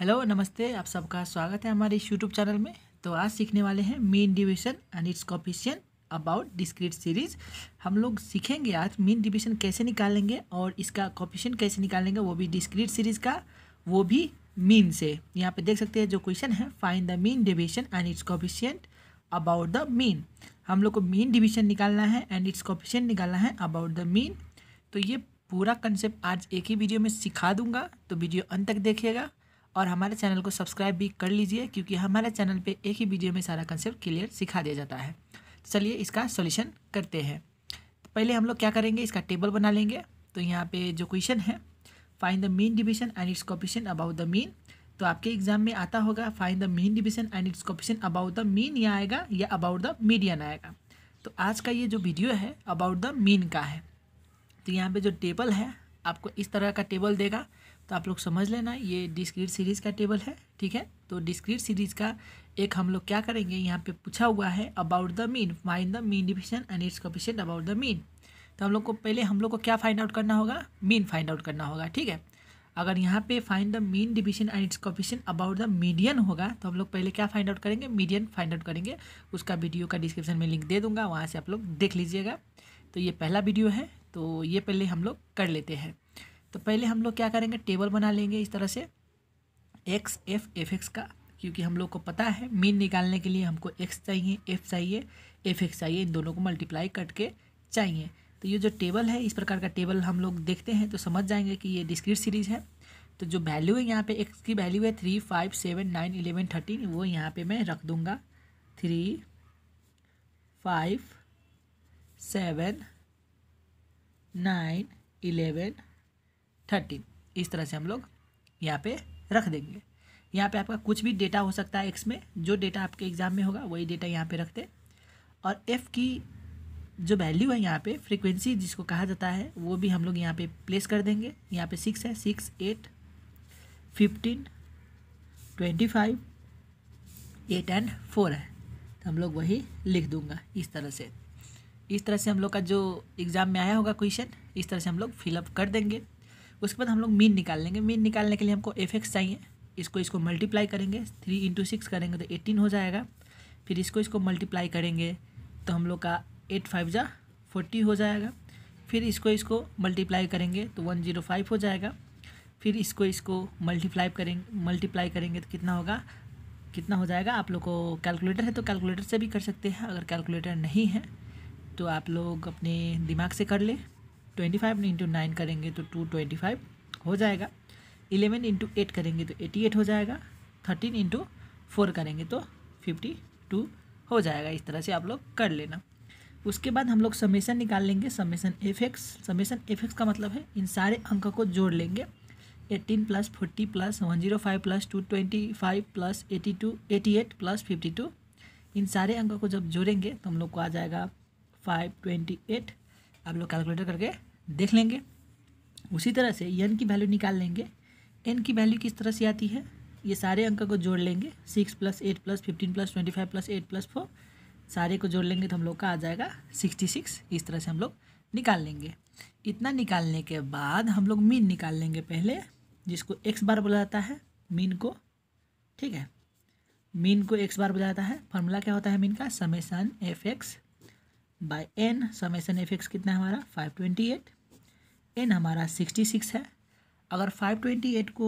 hello नमस्ते आप सबका स्वागत है हमारे इस यूट्यूब चैनल में तो आज सीखने वाले हैं mean division and its coefficient about discrete series हम लोग सीखेंगे आज मीन डिवीजन कैसे निकालेंगे और इसका कॉपिशियन कैसे निकालेंगे वो भी डिस्क्रीट सीरीज का वो भी मीन से यहाँ पे देख सकते हैं जो क्वेश्चन है find the mean division and its coefficient about the mean हम लोग को मीन डिवीजन निकालना है एंड इट्स कॉपिशियन निकालना है अबाउट द मीन तो ये पूरा कंसेप्ट आज एक ही वीडियो में सिखा दूंगा तो वीडियो अंत तक देखिएगा और हमारे चैनल को सब्सक्राइब भी कर लीजिए क्योंकि हमारे चैनल पे एक ही वीडियो में सारा कंसेप्ट क्लियर सिखा दिया जाता है चलिए इसका सॉल्यूशन करते हैं तो पहले हम लोग क्या करेंगे इसका टेबल बना लेंगे तो यहाँ पे जो क्वेश्चन है find the mean division and its coefficient about the mean तो आपके एग्जाम में आता होगा find the mean division and its coefficient about the mean या आएगा या अबाउट द मीडियन आएगा तो आज का ये जो वीडियो है अबाउट द मीन का है तो यहाँ पे जो टेबल है आपको इस तरह का टेबल देगा तो आप लोग समझ लेना ये डिस्क्रीट सीरीज़ का टेबल है ठीक है तो डिस्क्रीट सीरीज़ का एक हम लोग क्या करेंगे यहाँ पे पूछा हुआ है about the mean find the mean division and its coefficient about the mean तो हम लोग को पहले हम लोग को क्या फाइंड आउट करना होगा मीन फाइंड आउट करना होगा ठीक है अगर यहाँ पे find the mean division and its coefficient about the median होगा तो हम लोग पहले क्या फाइंड आउट करेंगे मीडियन फाइंड आउट करेंगे उसका वीडियो का डिस्क्रिप्शन में लिंक दे दूंगा वहाँ से आप लोग देख लीजिएगा तो ये पहला वीडियो है तो ये पहले हम लोग कर लेते हैं तो पहले हम लोग क्या करेंगे टेबल बना लेंगे इस तरह से एक्स एफ एफ एक्स का क्योंकि हम लोग को पता है मीन निकालने के लिए हमको एक्स चाहिए एफ चाहिए एफ एक्स चाहिए इन दोनों को मल्टीप्लाई करके चाहिए तो ये जो टेबल है इस प्रकार का टेबल हम लोग देखते हैं तो समझ जाएंगे कि ये डिस्क्रीट सीरीज है तो जो वैल्यू है यहाँ पे एक्स की वैल्यू है three five seven nine eleven thirteen वो यहाँ पे मैं रख दूँगा three five seven nine eleven thirteen इस तरह से हम लोग यहाँ पे रख देंगे यहाँ पे आपका कुछ भी डेटा हो सकता है एक्स में जो डेटा आपके एग्ज़ाम में होगा वही डेटा यहाँ पे रखते और एफ़ की जो वैल्यू है यहाँ पे फ्रीक्वेंसी जिसको कहा जाता है वो भी हम लोग यहाँ पे प्लेस कर देंगे यहाँ पे सिक्स है six eight fifteen twenty five eight and four है तो हम लोग वही लिख दूंगा इस तरह से इस तरह से हम लोग का जो एग्ज़ाम में आया होगा क्वेश्चन इस तरह से हम लोग फिलअप कर देंगे उसके बाद हम लोग मीन निकाल लेंगे मीन निकालने के लिए हमको एफ एक्स चाहिए इसको इसको मल्टीप्लाई करेंगे थ्री इंटू सिक्स करेंगे तो एटीन हो जाएगा फिर इसको इसको मल्टीप्लाई करेंगे तो हम लोग का एट फाइव जा फोर्टी हो जाएगा फिर इसको इसको मल्टीप्लाई करेंगे तो वन जीरो फाइव हो जाएगा फिर इसको इसको मल्टीप्लाई करेंगे मल्टीप्लाई करेंगे तो कितना होगा कितना हो जाएगा आप लोग को कैलकुलेटर है तो कैलकुलेटर से भी कर सकते हैं अगर कैलकुलेटर नहीं है तो आप लोग अपने दिमाग से कर लें ट्वेंटी फाइव इंटू नाइन करेंगे तो टू ट्वेंटी फाइव हो जाएगा इलेवन इंटू एट करेंगे तो एटी एट हो जाएगा थर्टीन इंटू फोर करेंगे तो फिफ्टी टू हो जाएगा इस तरह से आप लोग कर लेना उसके बाद हम लोग समेसन निकाल लेंगे summation f x summation f x का मतलब है इन सारे अंक को जोड़ लेंगे eighteen plus forty plus one zero five plus two twenty five plus eighty two eighty eight plus fifty two इन सारे अंक को जब जोड़ेंगे तो हम लोग को आ जाएगा फाइव ट्वेंटी एट आप लोग कैलकुलेटर करके देख लेंगे उसी तरह से एन की वैल्यू निकाल लेंगे एन की वैल्यू किस तरह से आती है ये सारे अंक को जोड़ लेंगे six plus eight plus fifteen plus twenty five plus eight plus four सारे को जोड़ लेंगे तो हम लोग का आ जाएगा सिक्सटी सिक्स इस तरह से हम लोग निकाल लेंगे इतना निकालने के बाद हम लोग मीन निकाल लेंगे पहले जिसको एक्स बार बोला जाता है मीन को ठीक है मीन को एक्स बार बोला जाता है फॉर्मूला क्या होता है मीन का summation f x by n summation f x कितना है हमारा फाइव ट्वेंटी एट एन हमारा सिक्सटी सिक्स है अगर फाइव ट्वेंटी एट को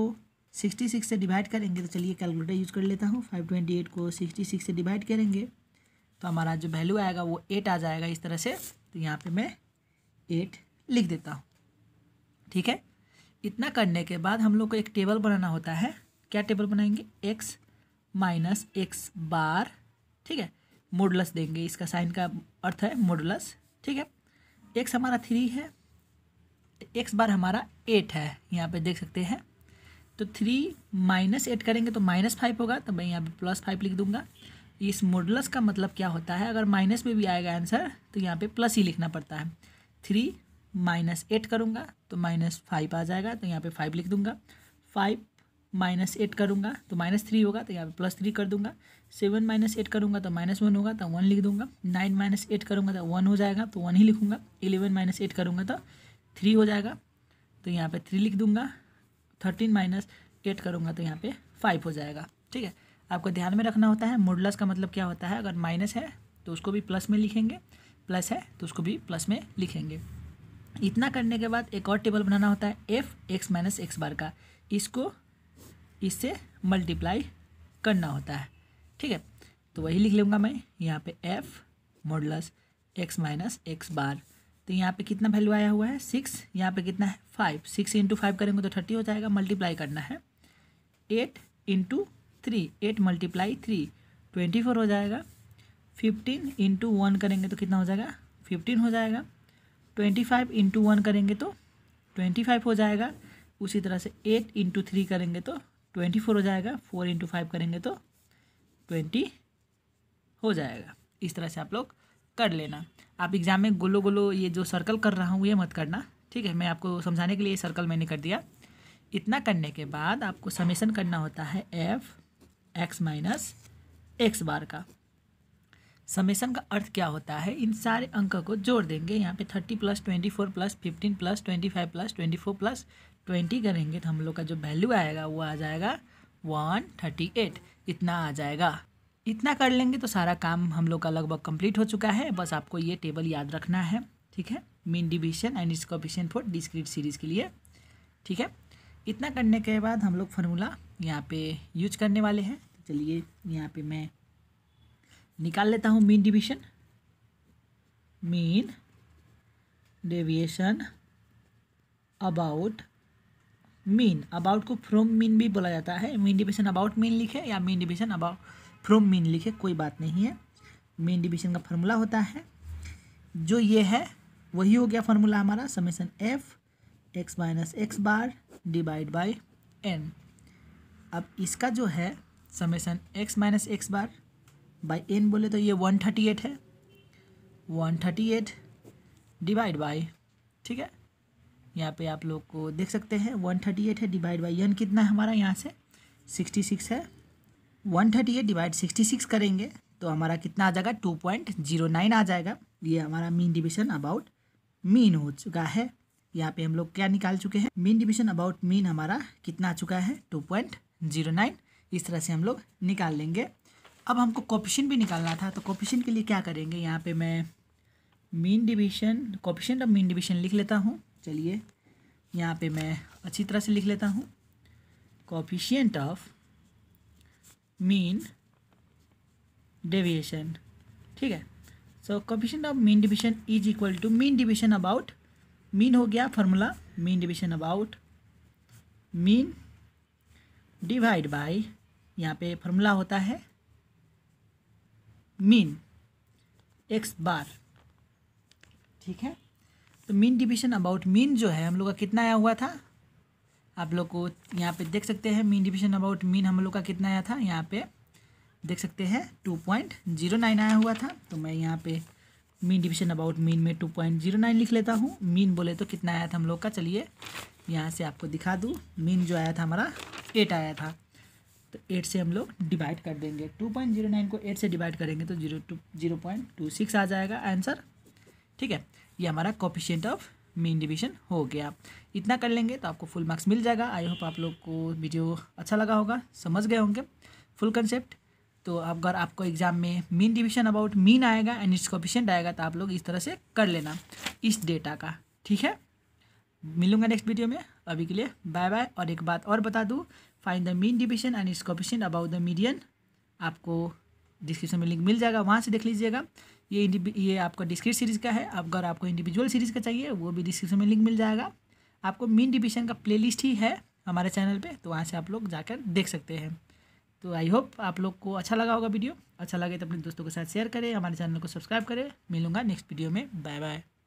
सिक्सटी सिक्स से डिवाइड करेंगे तो चलिए कैलकुलेटर यूज़ कर लेता हूँ फाइव ट्वेंटी एट को सिक्सटी सिक्स से डिवाइड करेंगे तो हमारा जो वैल्यू आएगा वो एट आ जाएगा इस तरह से तो यहाँ पे मैं एट लिख देता हूँ ठीक है इतना करने के बाद हम लोग को एक टेबल बनाना होता है क्या टेबल बनाएंगे एक्स माइनस एक्स बार ठीक है मोडलस देंगे इसका साइन का अर्थ है मोडलस ठीक है एक्स हमारा थ्री है तो एक्स बार हमारा एट है यहाँ पे देख सकते हैं तो थ्री माइनस एट करेंगे तो माइनस फाइव होगा तो मैं यहाँ पे प्लस फाइव लिख दूंगा इस मॉडलस का मतलब क्या होता है अगर माइनस में भी आएगा आंसर तो यहाँ पे प्लस ही लिखना पड़ता है थ्री माइनस एट करूँगा तो माइनस फाइव आ जाएगा तो यहाँ पे फाइव लिख दूंगा फाइव माइनस एट करूँगा तो माइनस थ्री होगा तो यहाँ पे प्लस थ्री कर दूंगा सेवन माइनस एट करूँगा तो माइनस वन होगा तो वन लिख दूंगा नाइन माइनस एट करूँगा तो वन हो जाएगा तो वन ही लिखूँगा इलेवन माइनस एट करूँगा तो थ्री हो जाएगा तो यहाँ पे थ्री लिख दूंगा थर्टीन माइनस एट करूँगा तो यहाँ पे फाइव हो जाएगा ठीक है आपको ध्यान में रखना होता है मोडलस का मतलब क्या होता है अगर माइनस है तो उसको भी प्लस में लिखेंगे प्लस है तो उसको भी प्लस में लिखेंगे इतना करने के बाद एक और टेबल बनाना होता है f x minus x bar का इसको इससे मल्टीप्लाई करना होता है ठीक है तो वही लिख लूँगा मैं यहाँ पे f modulus x minus x bar तो यहाँ पे कितना वैल्यू आया हुआ है सिक्स यहाँ पे कितना है फाइव सिक्स इंटू फाइव करेंगे तो थर्टी हो जाएगा मल्टीप्लाई करना है eight into three eight multiply three twenty four हो जाएगा फिफ्टीन इंटू वन करेंगे तो कितना हो जाएगा फिफ्टीन हो जाएगा ट्वेंटी फाइव इंटू वन करेंगे तो ट्वेंटी फाइव हो जाएगा उसी तरह से एट इंटू थ्री करेंगे तो ट्वेंटी फोर हो जाएगा फोर इंटू फाइव करेंगे तो ट्वेंटी हो जाएगा इस तरह से आप लोग कर लेना आप एग्ज़ाम में गोलो गोलो ये जो सर्कल कर रहा हूँ ये मत करना ठीक है मैं आपको समझाने के लिए सर्कल मैंने कर दिया इतना करने के बाद आपको समेसन करना होता है f x minus x bar का समेसन का अर्थ क्या होता है इन सारे अंक को जोड़ देंगे यहाँ पे thirty plus twenty four plus fifteen plus twenty five plus twenty four plus twenty करेंगे तो हम लोग का जो वैल्यू आएगा वो आ जाएगा वन थर्टी एट इतना आ जाएगा इतना कर लेंगे तो सारा काम हम लोग का लगभग कंप्लीट हो चुका है बस आपको ये टेबल याद रखना है ठीक है मीन डिविजन एंड इसको ऑफिशन फॉर डिस्क्रीट सीरीज़ के लिए ठीक है इतना करने के बाद हम लोग फार्मूला यहाँ पे यूज करने वाले हैं तो चलिए यहाँ पे मैं निकाल लेता हूँ mean division mean deviation about mean about को फ्रॉम मीन भी बोला जाता है मीन डिविशन अबाउट मीन लिखे या mean division about from mean लिखे कोई बात नहीं है मेन डिवीजन का फार्मूला होता है जो ये है वही हो गया फार्मूला हमारा summation f x minus x bar divide by n अब इसका जो है summation x minus x bar by n बोले तो ये वन थर्टी एट है one thirty eight divide by ठीक है यहाँ पे आप लोग को देख सकते हैं वन थर्टी एट है डिवाइड बाई एन कितना है हमारा यहाँ से सिक्सटी सिक्स है one thirty eight divide sixty six करेंगे तो हमारा कितना आ जाएगा टू पॉइंट जीरो नाइन आ जाएगा ये हमारा मीन डिविजन अबाउट मीन हो चुका है यहाँ पे हम लोग क्या निकाल चुके हैं मीन डिवीजन अबाउट मीन हमारा कितना आ चुका है टू पॉइंट जीरो नाइन इस तरह से हम लोग निकाल लेंगे अब हमको कॉपिशन भी निकालना था तो कॉपिशन के लिए क्या करेंगे यहाँ पर मैं mean division coefficient of mean division लिख लेता हूँ चलिए यहाँ पर मैं अच्छी तरह से लिख लेता हूँ कॉफिशियंट ऑफ मीन डेविएशन ठीक है so coefficient of mean division is equal to mean division about mean हो गया formula mean division about mean divide by यहाँ पे फॉर्मूला होता है मीन एक्स बार ठीक है तो मीन डिविजन अबाउट मीन जो है हम लोग का कितना आया हुआ था आप लोग को यहाँ पे देख सकते हैं मीन डिविजन अबाउट मीन हम लोग का कितना आया था यहाँ पे देख सकते हैं टू पॉइंट जीरो नाइन आया हुआ था तो मैं यहाँ पे मीन डिविजन अबाउट मीन में टू पॉइंट जीरो नाइन लिख लेता हूँ मीन बोले तो कितना आया था हम लोग का चलिए यहाँ से आपको दिखा दूँ मीन जो आया था हमारा एट आया था तो एट से हम लोग डिवाइड कर देंगे टू पॉइंट जीरो नाइन को एट से डिवाइड करेंगे तो zero two zero point two six आ जाएगा आंसर ठीक है ये हमारा कॉपिशेंट ऑफ मेन डिवीजन हो गया इतना कर लेंगे तो आपको फुल मार्क्स मिल जाएगा आई होप आप लोग को वीडियो अच्छा लगा होगा समझ गए होंगे फुल कंसेप्ट तो अगर आपको एग्जाम में मीन डिवीजन अबाउट मीन आएगा एंड इट्स कॉपिशेंट आएगा तो आप लोग इस तरह से कर लेना इस डेटा का ठीक है मिलूंगा नेक्स्ट वीडियो में अभी के लिए बाय बाय और एक बात और बता दूँ find the mean division and its coefficient about the median आपको डिस्क्रिप्शन में लिंक मिल जाएगा वहाँ से देख लीजिएगा ये ये आपका डिस्क्रिप्ट सीरीज़ का है अगर आपको इंडिविजुअल सीरीज़ का चाहिए वो भी डिस्क्रिप्शन में लिंक मिल जाएगा आपको मेन डिविशन का प्लेलिस्ट ही है हमारे चैनल पे तो वहाँ से आप लोग जाकर देख सकते हैं तो आई होप आप लोग को अच्छा लगा होगा वीडियो अच्छा लगे तो अपने दोस्तों के साथ शेयर करें हमारे चैनल को सब्सक्राइब करें मिलूंगा नेक्स्ट वीडियो में बाय बाय